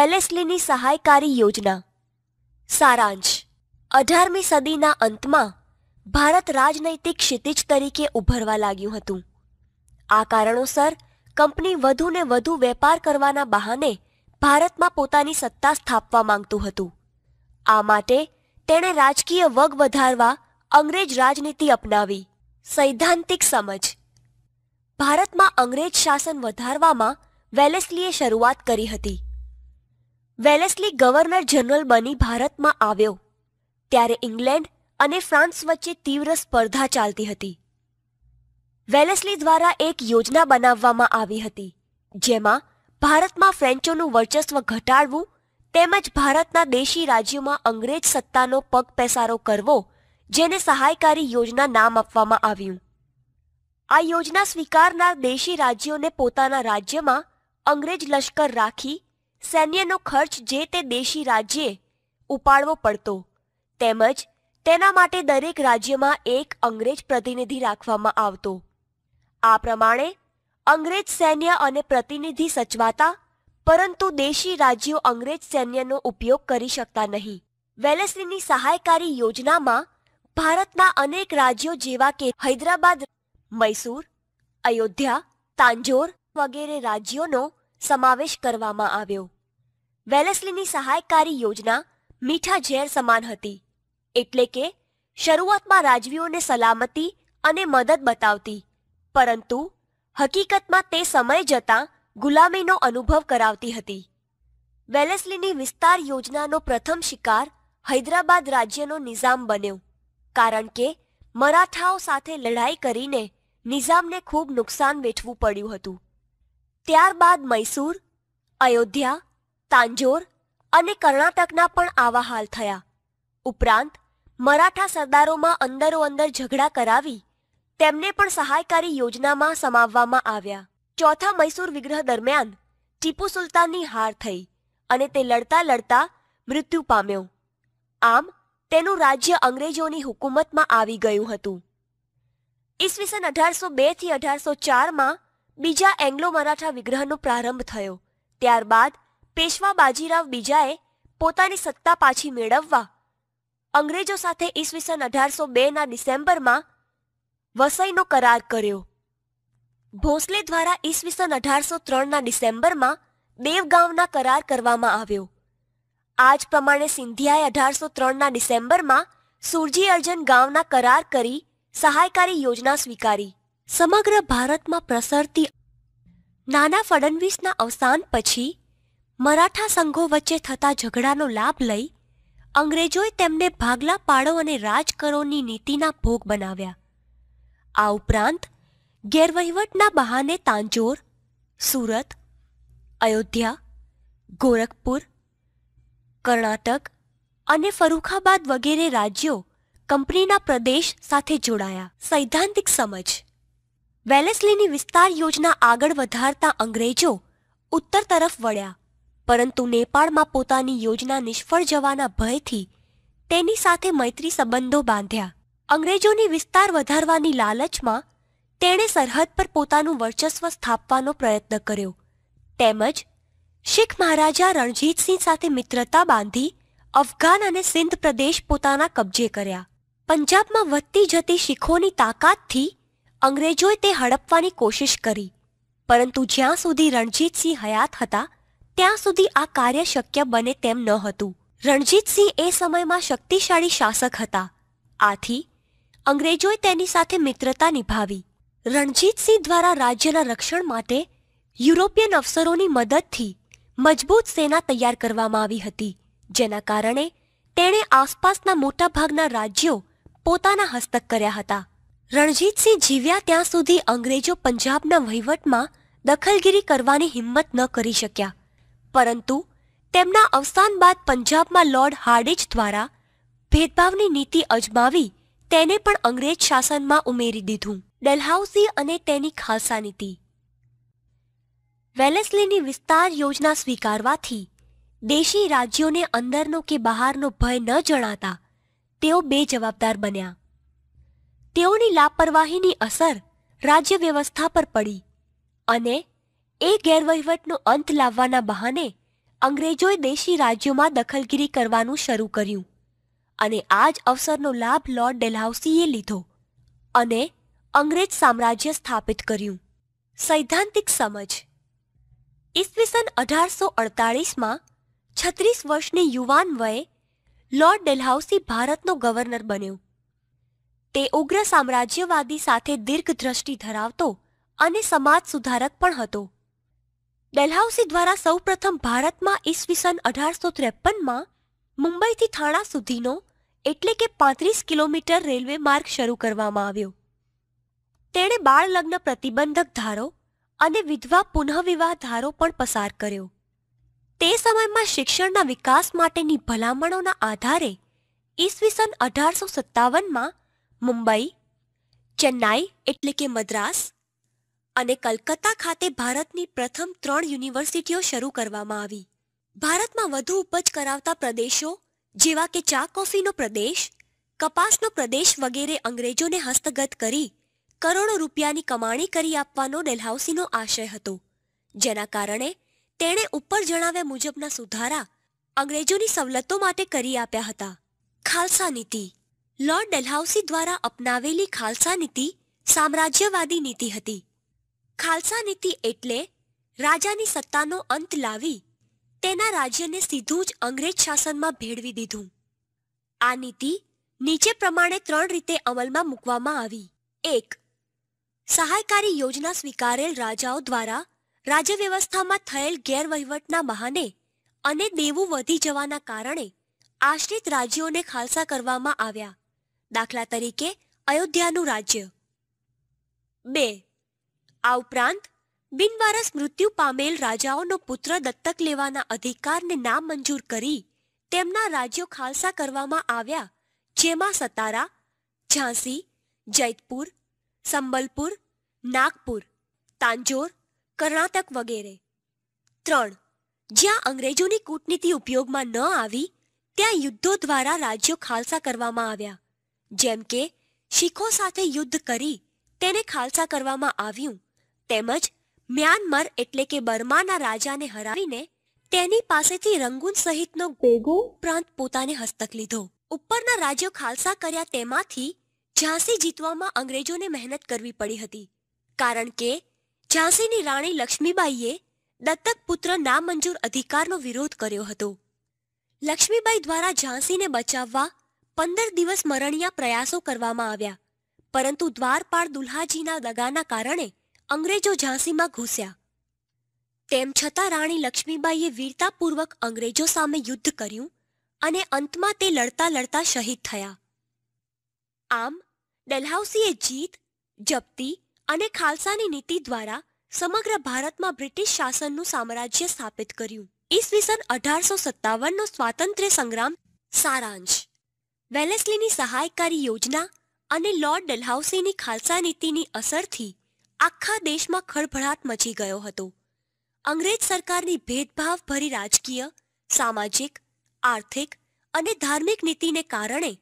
વેલેસ્લીની સહાયકારી યોજના સારાંશ અઢારમી સદીના અંતમાં ભારત રાજનૈતિક ક્ષિતિજ તરીકે ઉભરવા લાગ્યું હતું આ કારણોસર કંપની વધુને વધુ વેપાર કરવાના બહાને ભારતમાં પોતાની સત્તા સ્થાપવા માંગતું હતું આ માટે તેણે રાજકીય વગ વધારવા અંગ્રેજ રાજનીતિ અપનાવી સૈદ્ધાંતિક સમજ ભારતમાં અંગ્રેજ શાસન વધારવામાં વેલેસ્લીએ શરૂઆત કરી હતી વેલેસ્લી ગવર્નર જનરલ બની ભારતમાં આવ્યો ત્યારે ઇંગ્લેન્ડ અને ફ્રાન્સ વચ્ચે તીવ્ર સ્પર્ધા ચાલતી હતી વેલેસલી દ્વારા એક યોજના બનાવવામાં આવી હતી જેમાં ભારતમાં ફ્રેન્ચોનું વર્ચસ્વ ઘટાડવું તેમજ ભારતના દેશી રાજ્યોમાં અંગ્રેજ સત્તાનો પગપેસારો કરવો જેને સહાયકારી યોજના નામ આપવામાં આવ્યું આ યોજના સ્વીકારનાર દેશી રાજ્યોને પોતાના રાજ્યમાં અંગ્રેજ લશ્કર રાખી સૈન્યનો ખર્ચ જે તે દેશી રાજ્યે ઉપાડવો પડતો તેમજ તેના માટે દરેક રાજ્યમાં એક અંગ્રેજ પ્રતિનિધિ રાખવામાં આવતો આ પ્રમાણે અંગ્રેજ સૈન્ય અને પ્રતિનિધિ સચવાતા પરંતુ દેશી રાજ્યો અંગ્રેજ સૈન્યનો ઉપયોગ કરી શકતા નહીં વેલેસ્લીની સહાયકારી યોજનામાં ભારતના અનેક રાજ્યો જેવા કે હૈદરાબાદ મૈસૂર અયોધ્યા તાંજોર વગેરે રાજ્યોનો સમાવેશ કરવામાં આવ્યો વેલેસલીની સહાયકારી યોજના મીઠા ઝેર સમાન હતી એટલે કે શરૂઆતમાં રાજવીઓને સલામતી અને મદદ બતાવતી પરંતુ હકીકતમાં તે સમય જતાં ગુલામીનો અનુભવ કરાવતી હતી વેલેસલીની વિસ્તાર યોજનાનો પ્રથમ શિકાર હૈદરાબાદ રાજ્યનો નિઝામ બન્યો કારણ કે મરાઠાઓ સાથે લડાઈ કરીને નિઝામને ખૂબ નુકસાન વેઠવું પડ્યું હતું ત્યારબાદ મૈસૂર અયોધ્યા તાંજોર અને કર્ણાટકના પણ આવા હાલ થયા ઉપરાંત મરાઠા સરદારોમાં અંદરોઅંદર ઝઘડા કરાવી તેમને પણ સહાયકારી યોજનામાં સમાવવામાં આવ્યા ચોથા મૈસૂર વિગ્રહ દરમિયાન ટીપુ સુલતાનની હાર થઈ અને તે લડતા લડતા મૃત્યુ પામ્યો આમ તેનું રાજ્ય અંગ્રેજોની હુકુમતમાં આવી ગયું હતું ઈસવીસન અઢારસો બેથી અઢારસો ચારમાં બીજા એંગ્લો મરાઠા વિગ્રહનો પ્રારંભ થયો ત્યારબાદ પેશવા બાજીરાવ બીજાએ પોતાની સત્તા પાછી મેળવવા અંગ્રેજો સાથે ઈસવીસન અઢારસો બેના ડિસેમ્બરમાં વસઈનો કરાર કર્યો ભોંસલે દ્વારા ઈસવીસન અઢારસો ત્રણના ડિસેમ્બરમાં દેવગાંવના કરાર કરવામાં આવ્યો આ જ પ્રમાણે સિંધિયાએ અઢારસો ત્રણના ડિસેમ્બરમાં સુરજી અર્જન ગાંવના કરાર કરી સહાયકારી યોજના સ્વીકારી સમગ્ર ભારતમાં પ્રસરતી નાના ફડણવીસના અવસાન પછી મરાઠા સંઘો વચ્ચે થતા ઝઘડાનો લાભ લઈ અંગ્રેજોએ તેમને ભાગલા પાડો અને રાજ કરોની નીતિના ભોગ બનાવ્યા આ ઉપરાંત ગેરવહીવટના બહાને તાંજોર સુરત અયોધ્યા ગોરખપુર કર્ણાટક અને ફરુખાબાદ વગેરે રાજ્યો કંપનીના પ્રદેશ સાથે જોડાયા સૈદ્ધાંતિક સમજ વેલેસલીની વિસ્તાર યોજના આગળ વધારતા અંગ્રેજો ઉત્તર તરફ વળ્યા પરંતુ નેપાળમાં પોતાની યોજના નિષ્ફળ જવાના ભયથી તેની સાથે મૈત્રી સંબંધો બાંધ્યા અંગ્રેજોની વિસ્તાર વધારવાની લાલચમાં તેણે સરહદ પર પોતાનું વર્ચસ્વ સ્થાપવાનો પ્રયત્ન કર્યો તેમજ શીખ મહારાજા રણજીતસિંહ સાથે મિત્રતા બાંધી અફઘાન અને સિંધ પ્રદેશ પોતાના કબજે કર્યા પંજાબમાં વધતી જતી શીખોની તાકાતથી અંગ્રેજોએ તે હડપવાની કોશિશ કરી પરંતુ જ્યાં સુધી રણજીતસિંહ હયાત હતા ત્યાં સુધી આ કાર્ય શક્ય બને તેમ ન હતું રણજીતસિંહ એ સમયમાં શક્તિશાળી શાસક હતા આથી અંગ્રેજોએ તેની સાથે મિત્રતા નિભાવી રણજીતસિંહ દ્વારા રાજ્યના રક્ષણ માટે યુરોપિયન અફસરોની મદદથી મજબૂત સેના તૈયાર કરવામાં આવી હતી જેના કારણે તેણે આસપાસના મોટાભાગના રાજ્યો પોતાના હસ્તક કર્યા હતા રણજીતસિંહ જીવ્યા ત્યાં સુધી અંગ્રેજો પંજાબના વહીવટમાં દખલગીરી કરવાની હિંમત ન કરી શક્યા પરંતુ તેમના અવસાન બાદ પંજાબમાં લોર્ડ હાર્ડિજ દ્વારા ભેદભાવની નીતિ અજમાવી તેને પણ અંગ્રેજ શાસનમાં ઉમેરી દીધું ડેલહાઉસી અને તેની ખાલસા નીતિ વેલેસ્લીની વિસ્તાર યોજના સ્વીકારવાથી દેશી રાજ્યોને અંદરનો કે બહારનો ભય ન જણાતા તેઓ બે જવાબદાર બન્યા તેઓની લાપરવાહીની અસર રાજ્ય વ્યવસ્થા પર પડી અને એ ગેરવહીવટનો અંત લાવવાના બહાને અંગ્રેજોએ દેશી રાજ્યોમાં દખલગીરી કરવાનું શરૂ કર્યું અને આ જ અવસરનો લાભ લોર્ડ ડેલહાઉસીએ લીધો અને અંગ્રેજ સામ્રાજ્ય સ્થાપિત કર્યું સૈદ્ધાંતિક સમજ ઈસવીસન અઢારસો અડતાળીસમાં છત્રીસ વર્ષની યુવાન વયે લોર્ડ ડેલહાઉસી ભારતનો ગવર્નર બન્યો તે ઉગ્ર સામ્રાજ્યવાદી સાથે દીર્ઘ દ્રષ્ટિ ધરાવતો અને સમાજ સુધારક પણ હતો ડેલહાઉસી દ્વારા સૌપ્રથમ ભારતમાં ઈસવીસન અઢારસો ત્રેપનમાં મુંબઈથી થાણા સુધીનો એટલે કે પાંત્રીસ કિલોમીટર રેલવે માર્ગ શરૂ કરવામાં આવ્યો તેણે બાળ લગ્ન પ્રતિબંધક ધારો અને વિધવા પુનઃવિવાહ ધારો પણ પસાર કર્યો તે સમયમાં શિક્ષણના વિકાસ માટેની ભલામણોના આધારે ઈસવીસન અઢારસો સત્તાવનમાં મુંબઈ ચેન્નાઈ એટલે કે મદ્રાસ અને કલકત્તા ખાતે ભારતની પ્રથમ ત્રણ યુનિવર્સિટીઓ શરૂ કરવામાં આવી ભારતમાં વધુ ઉપજ કરાવતા પ્રદેશો જેવા કે ચા કોફીનો પ્રદેશ કપાસનો પ્રદેશ વગેરે અંગ્રેજોને હસ્તગત કરી કરોડો રૂપિયાની કમાણી કરી આપવાનો ડેલહાઉસીનો આશય હતો જેના કારણે તેણે ઉપર જણાવ્યા મુજબના સુધારા અંગ્રેજોની સવલતો માટે કરી આપ્યા હતા ખાલસા નીતિ લોર્ડ ડલહાઉસી દ્વારા અપનાવેલી ખાલસા નીતિ સામ્રાજ્યવાદી નીતિ હતી ખાલસા નીતિ એટલે રાજાની સત્તાનો અંત લાવી તેના રાજ્યને સીધું જ અંગ્રેજ શાસનમાં ભેળવી દીધું આ નીતિ નીચે પ્રમાણે ત્રણ રીતે અમલમાં મૂકવામાં આવી એક સહાયકારી યોજના સ્વીકારેલ રાજાઓ દ્વારા રાજ્ય વ્યવસ્થામાં થયેલ ગેરવહીવટના બહાને અને દેવું વધી જવાના કારણે આશ્રિત રાજ્યોને ખાલસા કરવામાં આવ્યા દાખલા તરીકે અયોધ્યાનું રાજ્ય બે આ ઉપરાંત બિનવારસ મૃત્યુ પામેલ રાજાઓનો પુત્ર દત્તક લેવાના અધિકારને નામંજૂર કરી તેમના રાજ્યો ખાલસા કરવામાં આવ્યા જેમાં સતારા ઝાંસી જૈતપુર સંબલપુર નાગપુર તાંજોર કર્ણાટક વગેરે ત્રણ જ્યાં અંગ્રેજોની કૂટનીતિ ઉપયોગમાં ન આવી ત્યાં યુદ્ધો દ્વારા રાજ્યો ખાલસા કરવામાં આવ્યા જેમ કે શીખો સાથે યુદ્ધ કરી તેને ખાલસા કરવામાં આવ્યું તેમજ મ્યાનમાર એટલે કે બર્માના રાજાને હરાવીને તેની પાસેથી રંગૂન સહિતનો પેગુ પ્રાંત પોતાને હસ્તક લીધો ઉપરના રાજ્યો ખાલસા કર્યા તેમાંથી ઝાંસી જીતવામાં અંગ્રેજોને મહેનત કરવી પડી હતી કારણ કે ઝાંસીની રાણી લક્ષ્મીબાઈએ દત્તક પુત્ર નામંજૂર અધિકારનો વિરોધ કર્યો હતો લક્ષ્મીબાઈ દ્વારા ઝાંસીને બચાવવા પંદર દિવસ મરણિયા પ્રયાસો કરવામાં આવ્યા પરંતુ દ્વારપાળ દુલ્હાજીના દગાના કારણે અંગ્રેજો ઝાંસીમાં ઘૂસ્યા તેમ છતાં રાણી લક્ષ્મીબાઈએ વીરતાપૂર્વક અંગ્રેજો સામે યુદ્ધ કર્યું અને અંતમાં તે લડતા લડતા શહીદ થયા આમ ડલહાઉસીએ જીત જપ્તી અને ખાલસાની નીતિ દ્વારા સમગ્ર ભારતમાં બ્રિટિશ શાસનનું સામ્રાજ્ય સ્થાપિત કર્યું ઈસવીસન અઢારસો સત્તાવનનો સ્વાતંત્ર્ય સંગ્રામ સારાંશ વેલેસલીની સહાયકારી યોજના અને લોર્ડ ડલહાઉસીની ખાલસા નીતિની અસરથી આખા દેશમાં ખળભળાટ મચી ગયો હતો અંગ્રેજ સરકારની ભેદભાવ ભરી રાજકીય સામાજિક આર્થિક અને ધાર્મિક નીતિને કારણે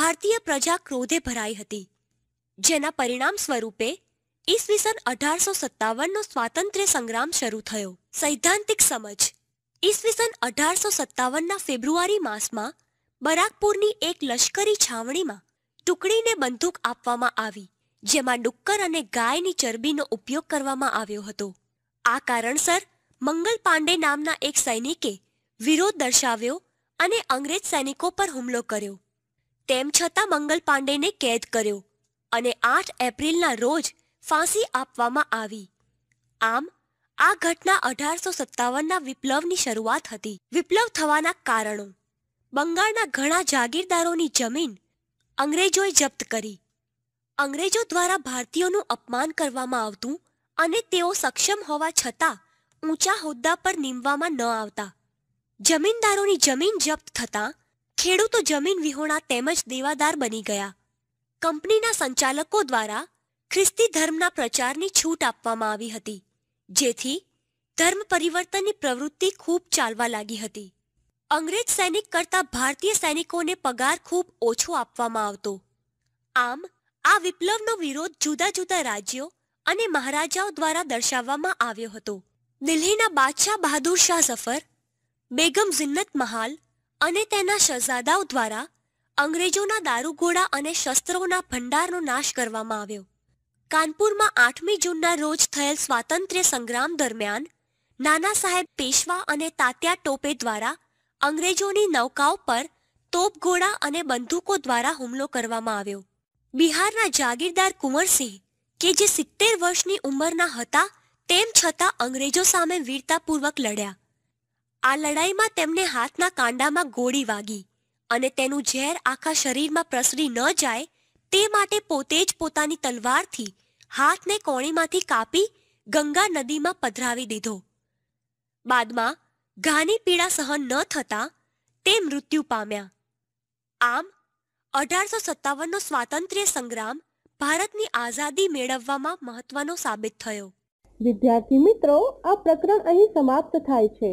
ભારતીય પ્રજા ક્રોધે ભરાઈ હતી જેના પરિણામ સ્વરૂપે ઈસવીસન અઢારસો સત્તાવનનો સ્વાતંત્ર્ય સંગ્રામ શરૂ થયો સૈદ્ધાંતિક સમજ ઈસવીસન અઢારસો સત્તાવનના ફેબ્રુઆરી માસમાં બરાકપુરની એક લશ્કરી છાવણીમાં ટુકડીને બંદૂક આપવામાં આવી જેમાં ડુક્કર અને ગાયની ચરબીનો ઉપયોગ કરવામાં આવ્યો હતો આ કારણસર મંગલ પાંડે નામના એક સૈનિકે વિરોધ દર્શાવ્યો અને અંગ્રેજ સૈનિકો પર હુમલો કર્યો તેમ છતાં મંગલ પાંડેને કેદ કર્યો અને આઠ એપ્રિલના રોજ ફાંસી આપવામાં આવી આમ આ ઘટના અઢારસો સત્તાવનના વિપ્લવની શરૂઆત હતી વિપ્લવ થવાના કારણો બંગાળના ઘણા જાગીરદારોની જમીન અંગ્રેજોએ જપ્ત કરી અંગ્રેજો દ્વારા ભારતીયોનું અપમાન કરવામાં આવતું અને તેઓ સક્ષમ હોવા છતાં ઊંચા હોદ્દા પર નીમવામાં ન આવતા જમીનદારોની જમીન જપ્ત થતાં ખેડૂતો જમીન વિહોણા તેમજ દેવાદાર બની ગયા કંપનીના સંચાલકો દ્વારા ખ્રિસ્તી ધર્મના પ્રચારની છૂટ આપવામાં આવી હતી જેથી ધર્મ પરિવર્તનની પ્રવૃત્તિ ખૂબ ચાલવા લાગી હતી અંગ્રેજ સૈનિક કરતા ભારતીય સૈનિકોને પગાર ખૂબ ઓછો આપવામાં આવતો આમ આ વિપ્લવનો વિરોધ જુદા જુદા રાજ્યો અને મહારાજાઓ દ્વારા દર્શાવવામાં આવ્યો હતો દિલ્હીના બાદશાહ બહાદુર શાહ ઝફર બેગમ જિન્નત મહાલ અને તેના શહઝાદાઓ દ્વારા અંગ્રેજોના દારૂગોળા અને શસ્ત્રોના ભંડારનો નાશ કરવામાં આવ્યો કાનપુરમાં આઠમી જૂનના રોજ થયેલ સ્વાતંત્ર્ય સંગ્રામ દરમિયાન નાના સાહેબ પેશવા અને તાત્યા ટોપે દ્વારા અંગ્રેજોની નૌકાઓ પર તોપગોળા અને બંદૂકો દ્વારા હુમલો કરવામાં આવ્યો બિહારના જાગીરદાર કુંવરસિંહ કે જે સિત્તેર વર્ષની ઉંમરના હતા તેમ છતાં અંગ્રેજો સામે વીરતાપૂર્વક લડ્યા આ લડાઈમાં તેમને હાથના કાંડામાં ગોળી વાગી અને તેનું ઝેર આખા શરીરમાં પ્રસરી ન જાય તે માટે પોતે જ પોતાની તલવારથી હાથને કોણીમાંથી કાપી ગંગા નદીમાં પધરાવી દીધો બાદમાં ઘાની પીડા સહન ન થતાં તે મૃત્યુ પામ્યા આમ અઢારસો સત્તાવનનો સ્વાતંત્ર્ય સંગ્રામ ભારતની આઝાદી મેળવવામાં મહત્વનો સાબિત થયો વિદ્યાર્થી મિત્રો આ પ્રકરણ અહીં સમાપ્ત થાય છે